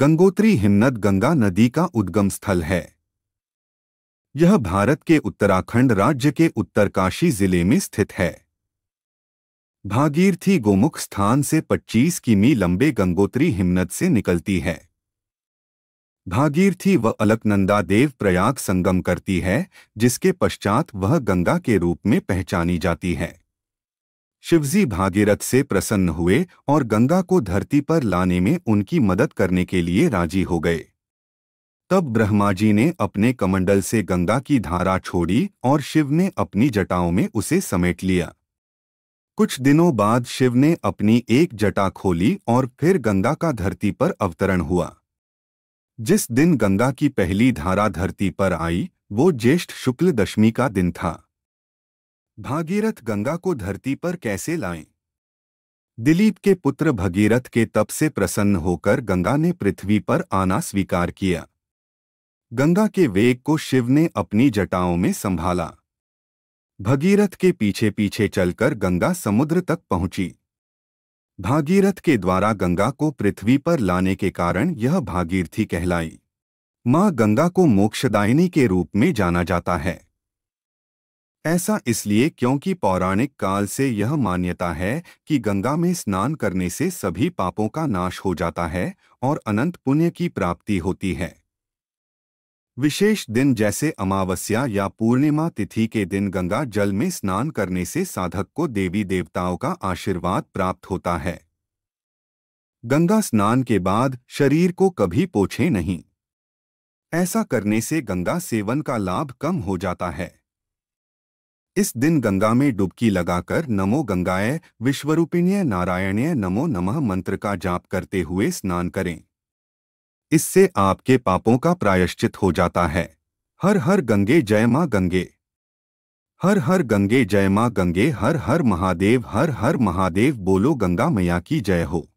गंगोत्री हिन्नद गंगा नदी का उद्गम स्थल है यह भारत के उत्तराखंड राज्य के उत्तरकाशी जिले में स्थित है भागीरथी गोमुख स्थान से 25 किमी लंबे गंगोत्री हिमनद से निकलती है भागीरथी व अलकनंदा देव प्रयाग संगम करती है जिसके पश्चात वह गंगा के रूप में पहचानी जाती है शिवजी भागीरथ से प्रसन्न हुए और गंगा को धरती पर लाने में उनकी मदद करने के लिए राजी हो गए तब ब्रह्मा जी ने अपने कमंडल से गंगा की धारा छोड़ी और शिव ने अपनी जटाओं में उसे समेट लिया कुछ दिनों बाद शिव ने अपनी एक जटा खोली और फिर गंगा का धरती पर अवतरण हुआ जिस दिन गंगा की पहली धारा धरती पर आई वो ज्येष्ठ शुक्ल दशमी का दिन था भागीरथ गंगा को धरती पर कैसे लाएं? दिलीप के पुत्र भगीरथ के तप से प्रसन्न होकर गंगा ने पृथ्वी पर आना स्वीकार किया गंगा के वेग को शिव ने अपनी जटाओं में संभाला भगीरथ के पीछे पीछे चलकर गंगा समुद्र तक पहुंची भागीरथ के द्वारा गंगा को पृथ्वी पर लाने के कारण यह भागीरथी कहलाई माँ गंगा को मोक्षदायिनी के रूप में जाना जाता है ऐसा इसलिए क्योंकि पौराणिक काल से यह मान्यता है कि गंगा में स्नान करने से सभी पापों का नाश हो जाता है और अनंत पुण्य की प्राप्ति होती है विशेष दिन जैसे अमावस्या या पूर्णिमा तिथि के दिन गंगा जल में स्नान करने से साधक को देवी देवताओं का आशीर्वाद प्राप्त होता है गंगा स्नान के बाद शरीर को कभी पोछे नहीं ऐसा करने से गंगा सेवन का लाभ कम हो जाता है इस दिन गंगा में डुबकी लगाकर नमो गंगाय विश्वरूपिणीय नारायणीय नमो नमः मंत्र का जाप करते हुए स्नान करें इससे आपके पापों का प्रायश्चित हो जाता है हर हर गंगे जय माँ गंगे हर हर गंगे जय माँ गंगे हर हर महादेव हर हर महादेव बोलो गंगा मैया की जय हो